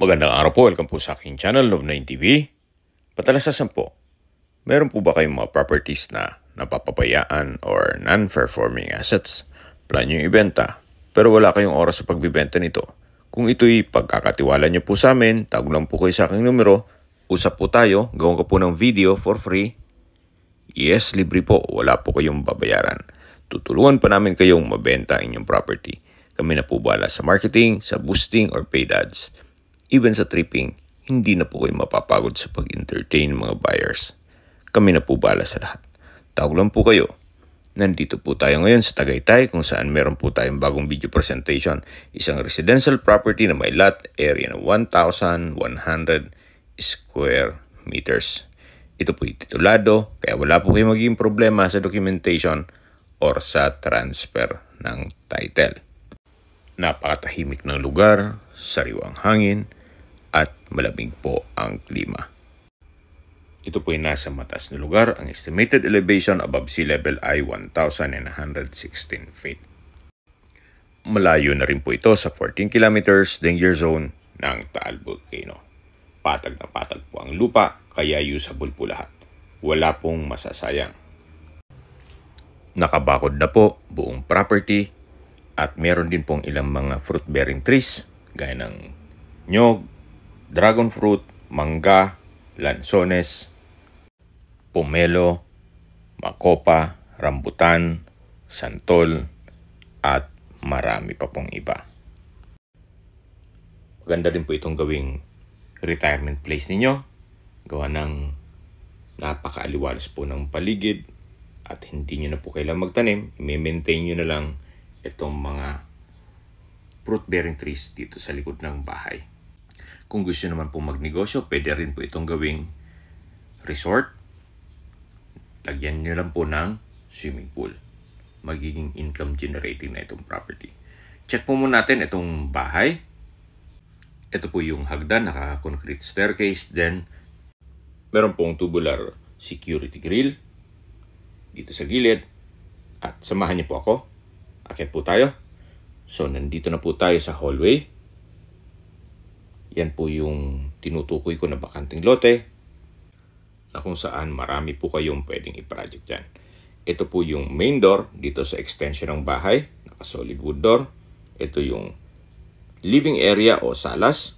Magandang araw po, welcome po sa aking channel, Love9 TV. Patalas sa 10, meron po ba kayong mga properties na napapabayaan or non-performing assets? Plan nyo ibenta, pero wala kayong oras sa pagbibenta nito. Kung ito'y pagkakatiwala nyo po sa amin, tag lang po kayo sa aking numero, usap po tayo, gawin ko po ng video for free. Yes, libre po, wala po kayong babayaran. Tutulungan pa namin kayong mabenta inyong property. Kami na po bala sa marketing, sa boosting, or paid ads. Even sa tripping, hindi na po kayo mapapagod sa pag-entertain ng mga buyers. Kami na po bala sa lahat. Tawag lang po kayo. Nandito po tayo ngayon sa Tagaytay kung saan meron po tayong bagong video presentation. Isang residential property na may lot area na 1,100 square meters. Ito po ititulado kaya wala po kayong magiging problema sa documentation or sa transfer ng title. Napakatahimik ng lugar, sariwang hangin, at malamig po ang klima. Ito po ay nasa mataas na lugar. Ang estimated elevation above sea level ay 1,916 feet. Malayo na rin po ito sa 14 kilometers danger zone ng Taal Volcano. Patag na patag po ang lupa kaya usable po lahat. Wala pong masasayang. Nakabakod na po buong property at meron din pong ilang mga fruit bearing trees gaya ng nyog, dragon fruit, mangga, lansones, pomelo, makopa, rambutan, santol, at marami pa pong iba. Maganda rin po itong gawing retirement place ninyo. Gawa ng napakaaliwalas po ng paligid at hindi nyo na po kailangan magtanim. I-maintain nyo na lang itong mga fruit-bearing trees dito sa likod ng bahay. Kung gusto naman po magnegosyo, pwede rin po itong gawing resort. Lagyan nyo lang po ng swimming pool. Magiging income generating na itong property. Check po muna natin itong bahay. Ito po yung hagdan, naka-concrete staircase. Then, meron pong tubular security grill dito sa gilid. At samahan niyo po ako. Akit po tayo. So, nandito na po tayo sa hallway. Yan po yung tinutukoy ko na bakanting lote na kung saan marami po kayong pwedeng i-project dyan. Ito po yung main door dito sa extension ng bahay, naka solid wood door. Ito yung living area o salas,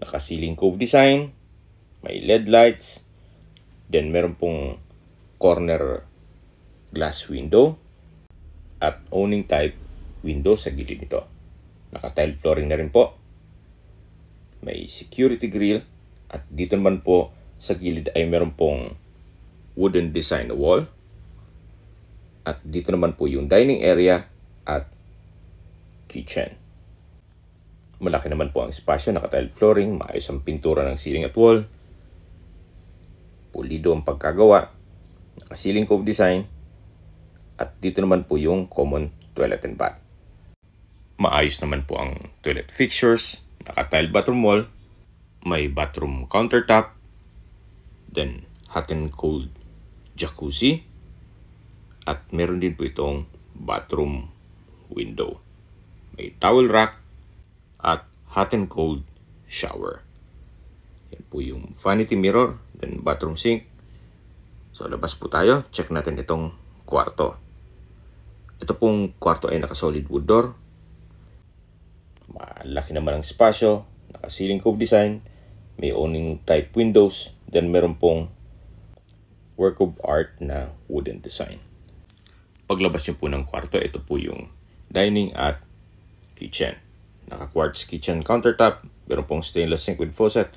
naka ceiling cove design, may LED lights, then meron pong corner glass window at owning type window sa gilid nito. Naka tile flooring na rin po may security grill at dito naman po sa gilid ay meron pong wooden design wall at dito naman po yung dining area at kitchen. Malaki naman po ang espasyo, nakatile flooring, maayos ang pintura ng ceiling at wall, pulido ang pagkagawa, naka ceiling cove design, at dito naman po yung common toilet and bath. Maayos naman po ang toilet fixtures, Naka-tile bathroom wall, may bathroom countertop, then hot and cold jacuzzi, at meron din po itong bathroom window. May towel rack at hot and cold shower. Yan po yung vanity mirror, then bathroom sink. So labas po tayo, check natin itong kwarto. Ito pong kwarto ay naka solid wood door Malaki naman ang spasyo, naka-ceiling cove design, may owning type windows, then meron pong work of art na wooden design. Paglabas niyo po ng kwarto, ito po yung dining at kitchen. Naka-quartz kitchen countertop, meron pong stainless sink with faucet,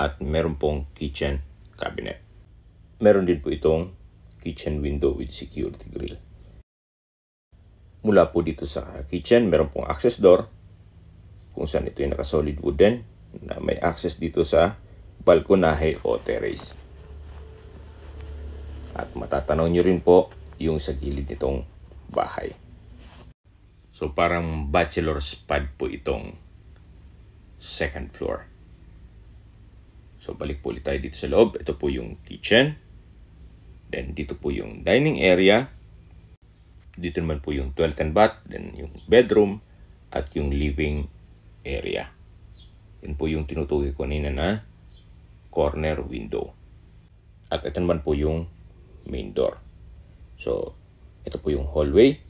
at meron pong kitchen cabinet. Meron din po itong kitchen window with security grill. Mula po dito sa kitchen, meron pong access door, kung saan ito yung naka-solid wooden na may access dito sa balkonahe o terrace. At matatanong nyo rin po yung sa gilid nitong bahay. So parang bachelor's pad po itong second floor. So balik po ulit tayo dito sa loob. Ito po yung kitchen. Then dito po yung dining area. Dito naman po yung toilet and bath. Then yung bedroom at yung living area. Yun po yung tinutukoy ko nina na corner window. At ito naman po yung main door. So, ito po yung hallway.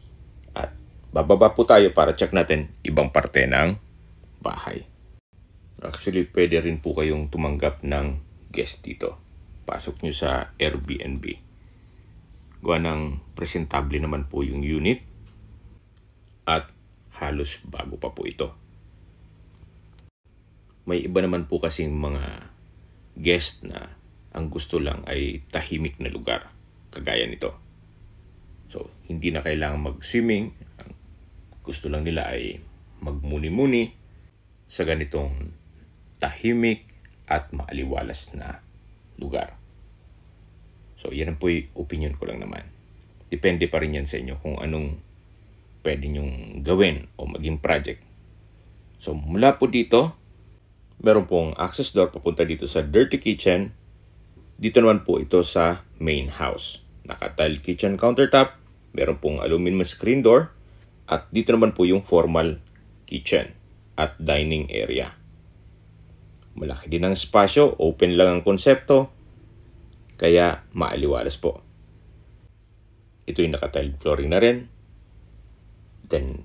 At bababa po tayo para check natin ibang parte ng bahay. Actually, pwede rin po kayong tumanggap ng guest dito. Pasok nyo sa Airbnb. Gawa ng presentable naman po yung unit. At halos bago pa po ito. May iba naman po kasi mga guest na ang gusto lang ay tahimik na lugar, kagaya nito. So, hindi na kailangan mag-swimming. Ang gusto lang nila ay magmuni-muni sa ganitong tahimik at maaliwalas na lugar. So, yan po yung opinion ko lang naman. Depende pa rin yan sa inyo kung anong pwede nyong gawin o maging project. So, mula po dito, meron pong access door papunta dito sa dirty kitchen. Dito naman po ito sa main house. naka kitchen countertop, meron pong aluminum screen door, at dito naman po yung formal kitchen at dining area. Malaki din ang spasyo, open lang ang konsepto, kaya maaliwalas po. Ito yung naka-tile flooring na rin. Then,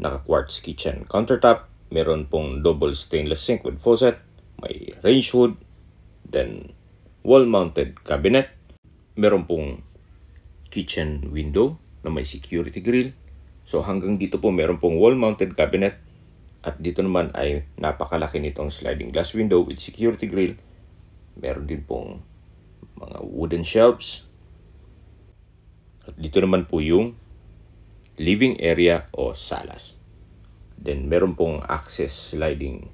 naka-quartz kitchen countertop meron pong double stainless sink with faucet, may range hood, then wall-mounted cabinet, meron pong kitchen window na may security grill. So hanggang dito po meron pong wall-mounted cabinet at dito naman ay napakalaki nitong sliding glass window with security grill. Meron din pong mga wooden shelves. At dito naman po yung living area o salas. Then meron pong access sliding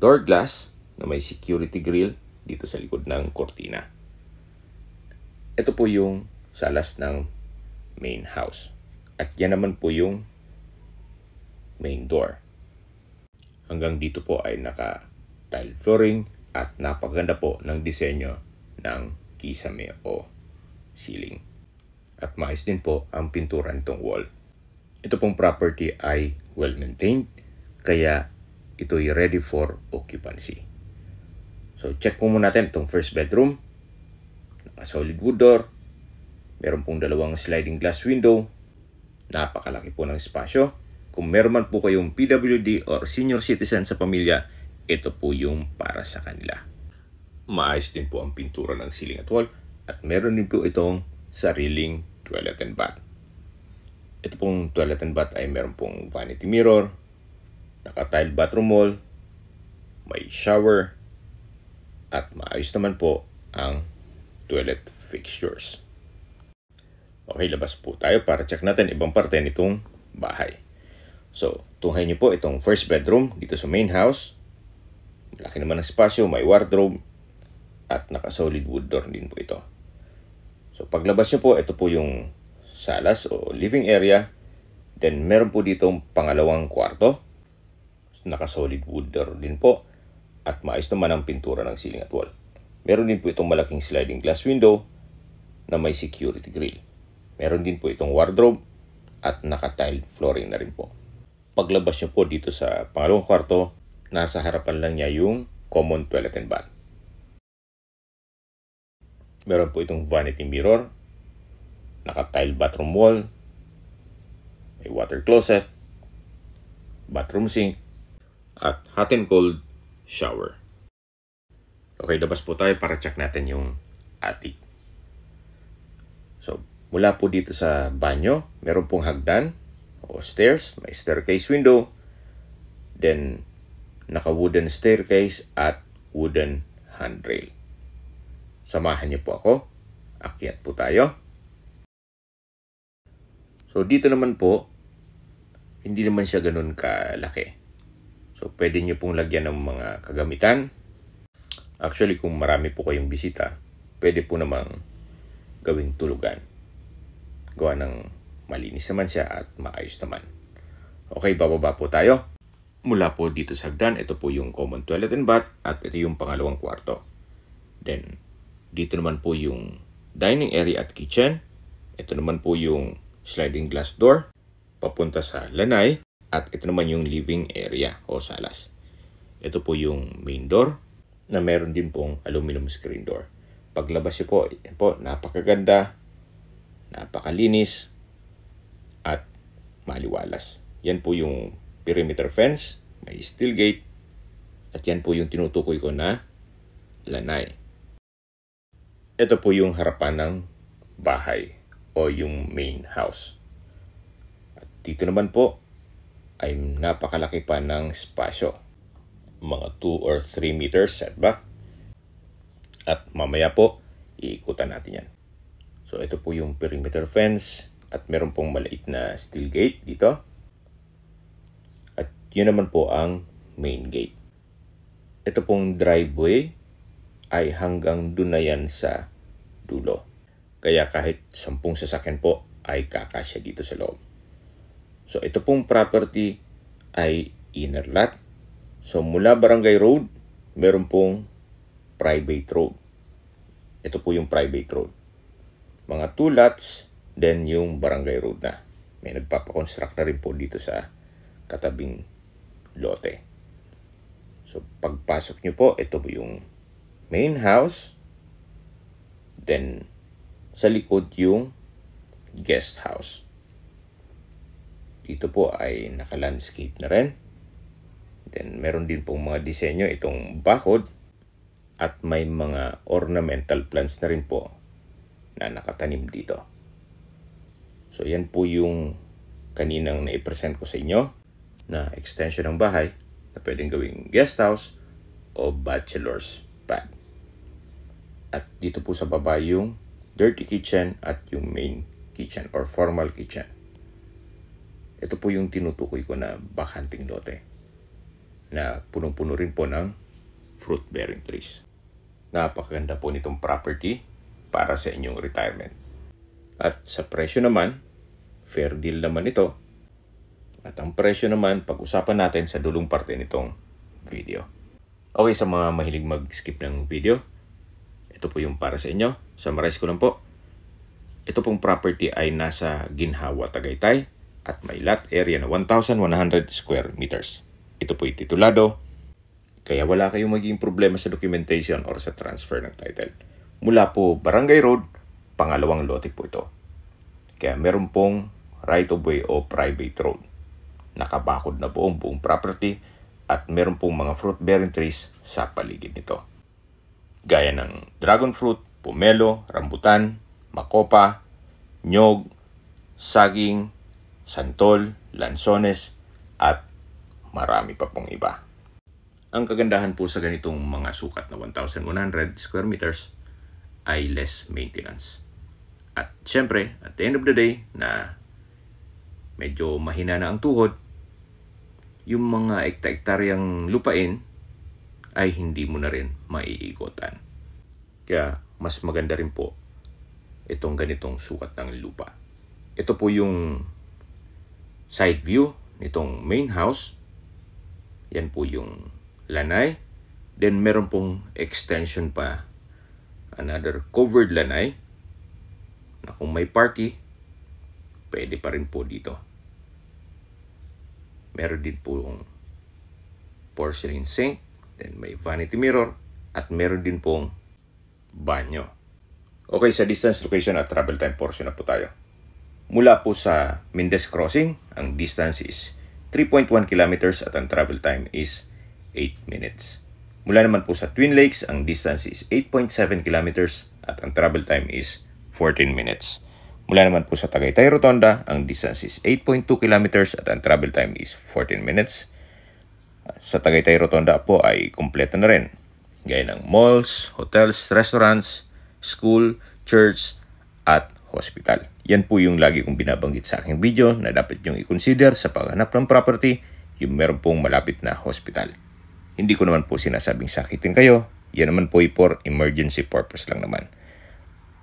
door glass na may security grill dito sa likod ng kortina. Ito po yung salas ng main house. At yan naman po yung main door. Hanggang dito po ay naka-tile flooring at napaganda po ng disenyo ng kisame o ceiling. At maayos din po ang pintura nitong wall. Ito pong property ay well-maintained, kaya ito ay ready for occupancy. So, check po muna natin itong first bedroom. Naka-solid wood door. Meron pong dalawang sliding glass window. Napakalaki po ng espasyo. Kung meron man po kayong PWD or senior citizen sa pamilya, ito po yung para sa kanila. Maayos din po ang pintura ng ceiling at wall at meron din po itong sariling toilet and bath. Ito pong toilet and bath ay meron pong vanity mirror, naka-tile bathroom wall, may shower, at maayos naman po ang toilet fixtures. Okay, labas po tayo para check natin ibang parte nitong bahay. So, tunghay nyo po itong first bedroom dito sa main house. Malaki naman ang espasyo, may wardrobe, at naka-solid wood door din po ito. So, paglabas nyo po, ito po yung salas o living area. Then meron po dito pangalawang kwarto. Naka-solid wood door din po. At maayos naman ang pintura ng ceiling at wall. Meron din po itong malaking sliding glass window na may security grill. Meron din po itong wardrobe at naka-tiled flooring na rin po. Paglabas niyo po dito sa pangalawang kwarto, nasa harapan lang niya yung common toilet and bath. Meron po itong vanity mirror naka-tile bathroom wall, a water closet, bathroom sink, at hot and cold shower. Okay, dabas po tayo para check natin yung attic. So, mula po dito sa banyo, meron pong hagdan o stairs, may staircase window, then naka-wooden staircase at wooden handrail. Samahan niyo po ako. Akyat po tayo. So, dito naman po, hindi naman siya ganun kalaki. So, pwede nyo pong lagyan ng mga kagamitan. Actually, kung marami po kayong bisita, pwede po namang gawing tulugan. Gawa ng malinis naman siya at maayos naman. Okay, bababa po tayo. Mula po dito sa hagdan, ito po yung common toilet and bath at ito yung pangalawang kwarto. Then, dito naman po yung dining area at kitchen. Ito naman po yung sliding glass door papunta sa lanay at ito naman yung living area o salas. Ito po yung main door na meron din pong aluminum screen door. Paglabas po, po, napakaganda, napakalinis, at maliwalas. Yan po yung perimeter fence, may steel gate, at yan po yung tinutukoy ko na lanay. Ito po yung harapan ng bahay o yung main house. At dito naman po ay napakalaki pa ng spasyo. Mga 2 or 3 meters setback. At mamaya po, iikutan natin yan. So ito po yung perimeter fence at meron pong maliit na steel gate dito. At yun naman po ang main gate. Ito pong driveway ay hanggang dun na yan sa dulo. Kaya kahit sampung sasakyan po ay kakasya dito sa loob. So ito pong property ay inner lot. So mula Barangay Road, meron pong private road. Ito po yung private road. Mga two lots, then yung Barangay Road na. May nagpapakonstruct na rin po dito sa katabing lote. So pagpasok nyo po, ito po yung main house. Then sa likod yung guest house. Dito po ay naka-landscape na rin. Then meron din pong mga disenyo itong bakod at may mga ornamental plants na rin po na nakatanim dito. So yan po yung kaninang na-present ko sa inyo na extension ng bahay na pwedeng gawing guest house o bachelor's pad. At dito po sa baba yung dirty kitchen at yung main kitchen or formal kitchen. Ito po yung tinutukoy ko na bakanting lote na punong-puno rin po ng fruit-bearing trees. Napakaganda po nitong property para sa inyong retirement. At sa presyo naman, fair deal naman ito. At ang presyo naman, pag-usapan natin sa dulong parte nitong video. Okay, sa mga mahilig mag-skip ng video, ito po yung para sa inyo. Summarize ko lang po. Ito pong property ay nasa Ginhawa, Tagaytay at may lot area na 1,100 square meters. Ito po titulado, kaya wala kayong magiging problema sa documentation or sa transfer ng title. Mula po Barangay Road, pangalawang lote po ito. Kaya meron pong right of way o private road. Nakabakod na po ang buong property at meron pong mga fruit bearing trees sa paligid nito. Gaya ng dragon fruit, pomelo, rambutan, makopa, nyog, saging, santol, lansones, at marami pa pong iba. Ang kagandahan po sa ganitong mga sukat na 1,100 square meters ay less maintenance. At syempre, at the end of the day, na medyo mahina na ang tuhod, yung mga ekta-ektaryang lupain ay hindi mo na rin maiikutan. Kaya mas maganda rin po itong ganitong sukat ng lupa. Ito po yung side view nitong main house. Yan po yung lanay. Then meron pong extension pa another covered lanay na kung may party, pwede pa rin po dito. Meron din po yung porcelain sink, then may vanity mirror, at meron din pong banyo. Okay, sa distance, location at travel time portion na po tayo. Mula po sa Mindes Crossing, ang distance is 3.1 kilometers at ang travel time is 8 minutes. Mula naman po sa Twin Lakes, ang distance is 8.7 kilometers at ang travel time is 14 minutes. Mula naman po sa Tagaytay Rotonda, ang distance is 8.2 kilometers at ang travel time is 14 minutes. Sa Tagaytay Rotonda po ay kumpleto na rin gaya ng malls, hotels, restaurants, school, church, at hospital. Yan po yung lagi kong binabanggit sa aking video na dapat nyong i-consider sa paghanap ng property yung meron pong malapit na hospital. Hindi ko naman po sinasabing sakitin kayo, yan naman po ay for emergency purpose lang naman.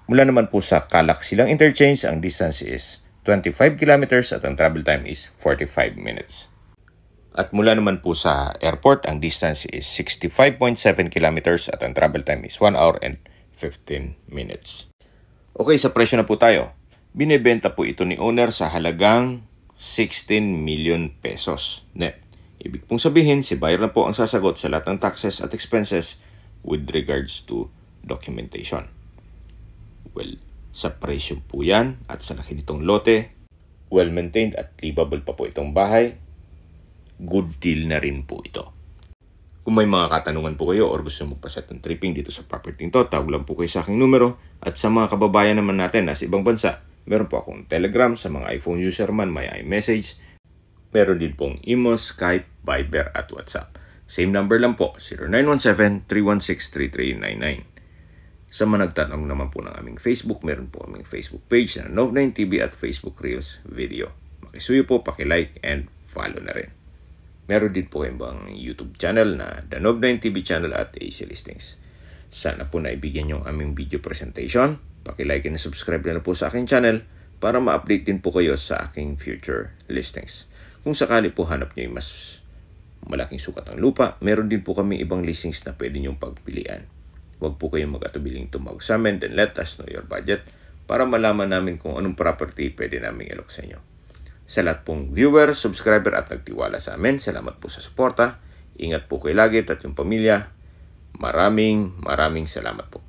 Mula naman po sa Kalak Interchange, ang distance is 25 kilometers at ang travel time is 45 minutes. At mula naman po sa airport, ang distance is 65.7 kilometers at ang travel time is 1 hour and 15 minutes. Okay, sa presyo na po tayo. Binebenta po ito ni owner sa halagang 16 million pesos net. Ibig pong sabihin, si buyer na po ang sasagot sa lahat ng taxes at expenses with regards to documentation. Well, sa presyo po yan at sa laki nitong lote, well maintained at livable pa po itong bahay good deal na rin po ito. Kung may mga katanungan po kayo or gusto magpaset ng tripping dito sa property to, tawag lang po kayo sa aking numero at sa mga kababayan naman natin na sa ibang bansa, meron po akong Telegram sa mga iPhone user man, may iMessage, meron din pong Imo, Skype, Viber at WhatsApp. Same number lang po, 0917-316-3399. Sa managtatanong naman po ng aming Facebook, meron po aming Facebook page na Nov9TV at Facebook Reels video. Makisuyo po, paki-like and follow na rin. Meron din po kayong YouTube channel na Danob9 TV channel at AC Listings. Sana po naibigyan yung aming video presentation. Pakilike and subscribe na, po sa aking channel para ma-update din po kayo sa aking future listings. Kung sakali po hanap nyo yung mas malaking sukat ng lupa, meron din po kami ibang listings na pwede nyong pagpilian. Huwag po kayong magkatubiling tumawag sa amin, then let us know your budget para malaman namin kung anong property pwede namin ilok sa inyo. Sa lahat pong viewer, subscriber at nagtiwala sa amin, salamat po sa suporta. Ingat po kayo lagi at yung pamilya. Maraming maraming salamat po.